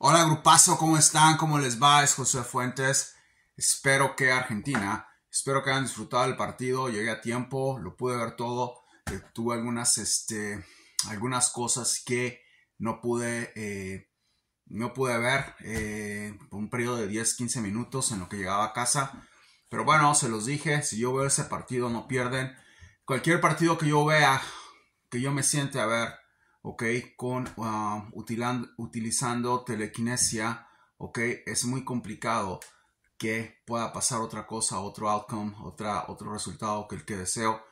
Hola grupazo, ¿cómo están? ¿Cómo les va? Es José Fuentes. Espero que Argentina, espero que hayan disfrutado del partido. Llegué a tiempo, lo pude ver todo. Eh, tuve algunas, este, algunas cosas que no pude, eh, no pude ver. por eh, un periodo de 10, 15 minutos en lo que llegaba a casa. Pero bueno, se los dije, si yo veo ese partido no pierden. Cualquier partido que yo vea, que yo me siente a ver, ¿ok? Con, ah, utilizando telequinesia, ¿ok? Es muy complicado que pueda pasar otra cosa, otro outcome, otra, otro resultado que el que deseo.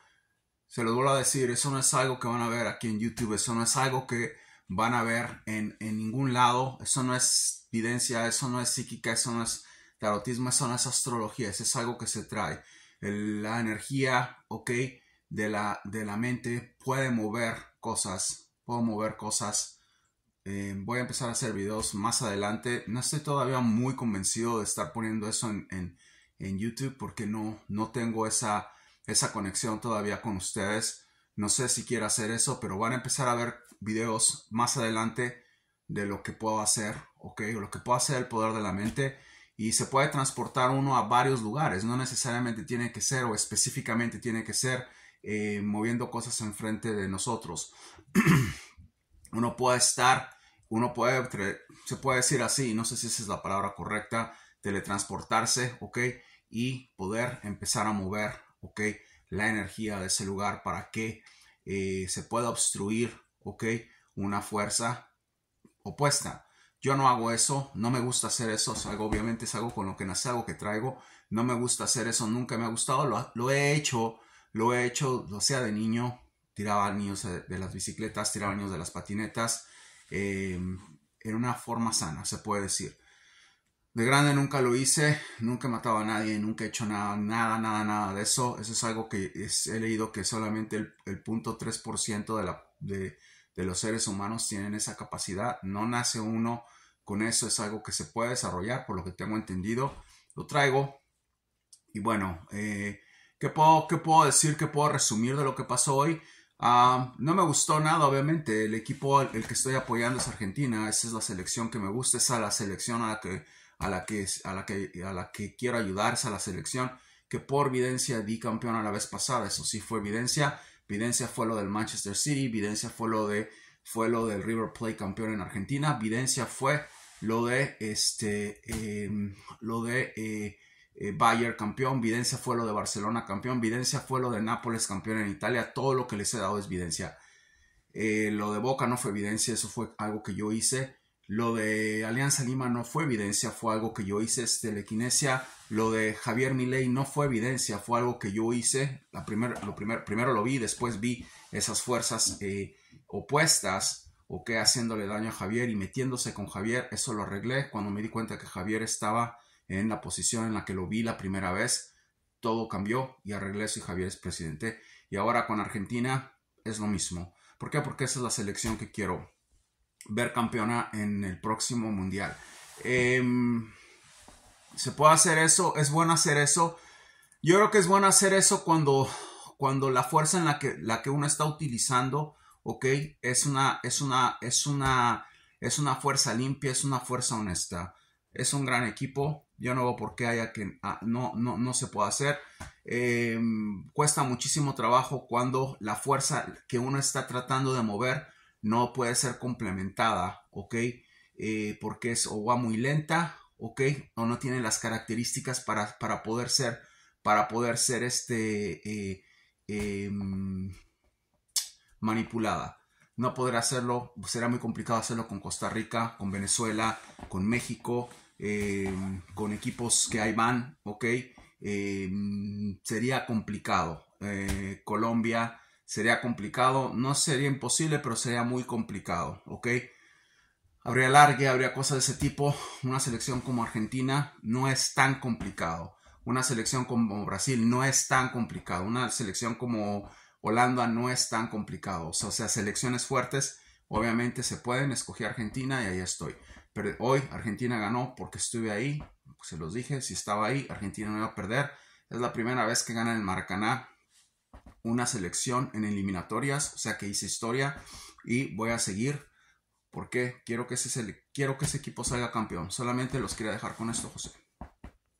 Se los vuelvo a decir, eso no es algo que van a ver aquí en YouTube, eso no es algo que van a ver en, en ningún lado, eso no es evidencia, eso no es psíquica, eso no es tarotismo, eso no es astrología, eso es algo que se trae. la energía, ok, de la, de la mente puede mover cosas, puedo mover cosas. Eh, voy a empezar a hacer videos más adelante. No estoy todavía muy convencido de estar poniendo eso en, en, YouTube porque no, no tengo esa, esa conexión todavía con ustedes. No sé si quiero hacer eso, pero van a empezar a ver videos más adelante de lo que puedo hacer, ¿ok? O lo que puedo hacer el poder de la mente. Y se puede transportar uno a varios lugares. No necesariamente tiene que ser o específicamente tiene que ser eh, moviendo cosas enfrente de nosotros. uno puede estar, uno puede, se puede decir así, no sé si esa es la palabra correcta, teletransportarse, ¿ok? Y poder empezar a mover, ¿ok? La energía de ese lugar para que eh, se pueda obstruir, ¿ok? Una fuerza opuesta. Yo no hago eso, no me gusta hacer eso, es algo, obviamente es algo con lo que nace, algo que traigo, no me gusta hacer eso, nunca me ha gustado, lo he hecho, lo he hecho, o sea, de niño, tiraba niños de las bicicletas, tiraba niños de las patinetas, em, en una forma sana, se puede decir. De grande nunca lo hice, nunca mataba a nadie, nunca he hecho nada, nada, nada, nada de eso. Eso es algo que he leído que solamente el, el 0.3% de, la, de, de los seres humanos tienen esa capacidad. No nace uno con eso, es algo que se puede desarrollar, por lo que tengo entendido. Lo traigo. Y bueno, eh, ¿Qué puedo, puedo decir? ¿Qué puedo resumir de lo que pasó hoy? Ah, no me gustó nada, obviamente. El equipo el que estoy apoyando es Argentina. Esa es la selección que me gusta. Esa es la selección a la que, a la que, a la que, quiero ayudar. Esa es la selección que por evidencia di a la vez pasada. Eso sí fue evidencia. Videncia fue lo del Manchester City, Videncia fue lo de fue lo del River Plate campeón en Argentina, Videncia fue lo de este em, lo de eh, eh, Bayer campeón, Videncia fue lo de Barcelona campeón, Videncia fue lo de Nápoles campeón en Italia, todo lo que les he dado es Videncia. Eh, lo de Boca no fue evidencia, eso fue algo que yo hice. Lo de Alianza Lima no fue evidencia, fue algo que yo hice. Telequinesia, lo de Javier Milei no fue evidencia, fue algo que yo hice. La lo primero lo vi, después vi esas fuerzas eh, opuestas o que haciéndole daño a Javier y metiéndose con Javier. Eso lo arreglé cuando me di cuenta que Javier estaba en la posición en la que lo vi la primera vez, todo cambió y arreglé y Javier es presidente. Y ahora con Argentina es lo mismo. ¿Por qué? Porque esa es la selección que quiero ver campeona en el próximo mundial. Em, ¿Se puede hacer eso? ¿Es bueno hacer eso? Yo creo que es bueno hacer eso cuando, cuando la fuerza en la que, la que uno está utilizando, ok, es una, es una, es una, es una fuerza limpia, es una fuerza honesta es un gran equipo. Yo no veo por qué haya que ah, no, no, se pueda hacer. Em, cuesta muchísimo trabajo cuando la fuerza que uno está tratando de mover no puede ser complementada, ¿ok? Eh, porque es o va muy lenta, ¿ok? O no tiene las características para, poder ser, para poder ser este, eh, em, manipulada no poder hacerlo, será muy complicado hacerlo con Costa Rica, con Venezuela, con México, Em, con equipos que ahí van, ¿ok? Em, sería complicado. Eh, Colombia sería complicado, no sería imposible, pero sería muy complicado, ¿ok? Habría largue, habría cosas de ese tipo. Una selección como Argentina no es tan complicado. Una selección como Brasil no es tan complicado. Una selección como Holanda no es tan complicado. o sea selecciones fuertes Obviamente se pueden, escogí Argentina y ahí estoy. Pero hoy Argentina ganó porque estuve ahí, pues, se los dije, si estaba ahí, Argentina no iba a perder. Es la primera vez que gana el Maracaná una selección en eliminatorias, o sea que hice historia y voy a seguir porque quiero que ese, quiero que ese equipo salga campeón. Solamente los quería dejar con esto, José.